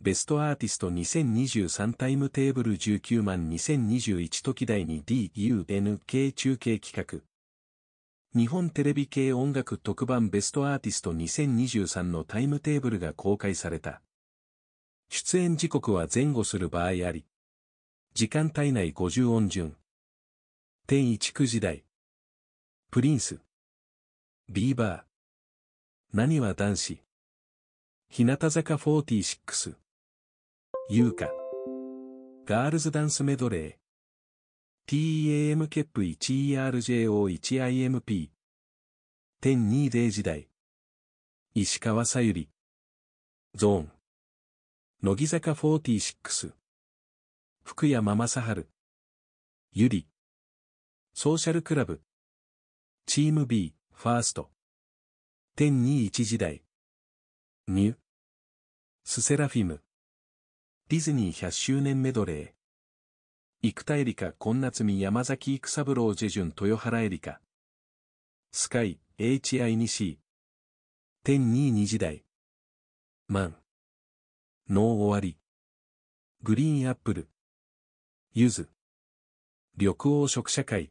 ベストアーティスト2023タイムテーブル19万2021時代に DUNK 中継企画。日本テレビ系音楽特番ベストアーティスト2023のタイムテーブルが公開された。出演時刻は前後する場合あり。時間帯内50音順。天一九時代。プリンス。ビーバー。何は男子。日向坂46。優香。ガールズダンスメドレー。TEAM ケップ 1ERJO1IMP。1020時代。石川さゆり。ゾーン。乃木坂46。福山雅治。ゆり。ソーシャルクラブ。チーム B、ファースト。1021時代。ニュ。スセラフィム。ディズニー100周年メドレー。生田絵梨香、今夏な山崎育三郎ジェジュン豊原絵梨カ。スカイ、HI2C。天22時代。マン。ノー終わり。グリーンアップル。ゆず。緑黄色社会。